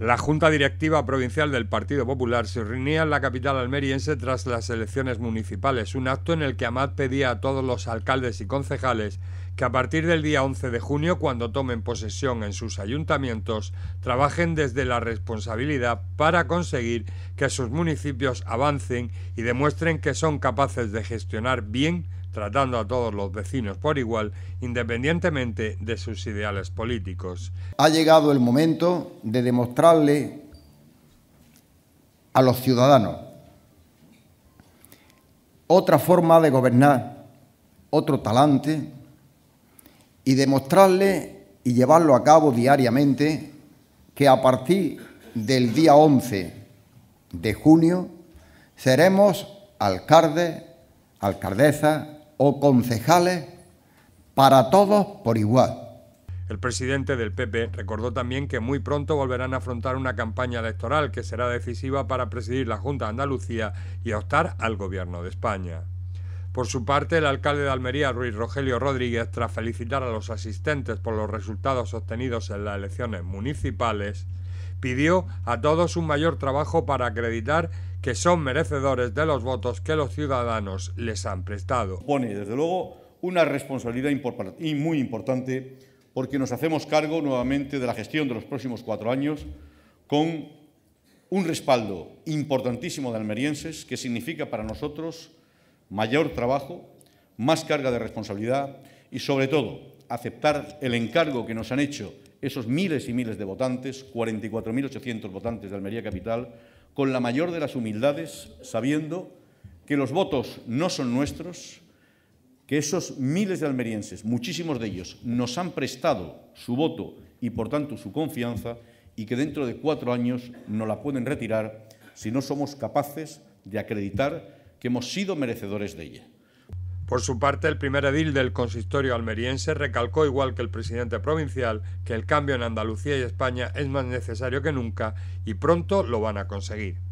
La Junta Directiva Provincial del Partido Popular se reunía en la capital almeriense tras las elecciones municipales, un acto en el que Amad pedía a todos los alcaldes y concejales que a partir del día 11 de junio, cuando tomen posesión en sus ayuntamientos, trabajen desde la responsabilidad para conseguir que sus municipios avancen y demuestren que son capaces de gestionar bien tratando a todos los vecinos por igual, independientemente de sus ideales políticos. Ha llegado el momento de demostrarle a los ciudadanos otra forma de gobernar, otro talante, y demostrarle y llevarlo a cabo diariamente que a partir del día 11 de junio seremos alcaldes, alcaldesas o concejales para todos por igual. El presidente del PP recordó también que muy pronto volverán a afrontar una campaña electoral que será decisiva para presidir la Junta de Andalucía y optar al Gobierno de España. Por su parte, el alcalde de Almería, Ruiz Rogelio Rodríguez, tras felicitar a los asistentes por los resultados obtenidos en las elecciones municipales, pidió a todos un mayor trabajo para acreditar que son merecedores de los votos que los ciudadanos les han prestado. Pone, desde luego, una responsabilidad y muy importante porque nos hacemos cargo nuevamente de la gestión de los próximos cuatro años con un respaldo importantísimo de almerienses que significa para nosotros mayor trabajo, más carga de responsabilidad y, sobre todo, aceptar el encargo que nos han hecho esos miles y miles de votantes, 44.800 votantes de Almería Capital, con la mayor de las humildades, sabiendo que los votos no son nuestros, que esos miles de almerienses, muchísimos de ellos, nos han prestado su voto y por tanto su confianza y que dentro de cuatro años no la pueden retirar si no somos capaces de acreditar que hemos sido merecedores de ella. Por su parte, el primer edil del consistorio almeriense recalcó, igual que el presidente provincial, que el cambio en Andalucía y España es más necesario que nunca y pronto lo van a conseguir.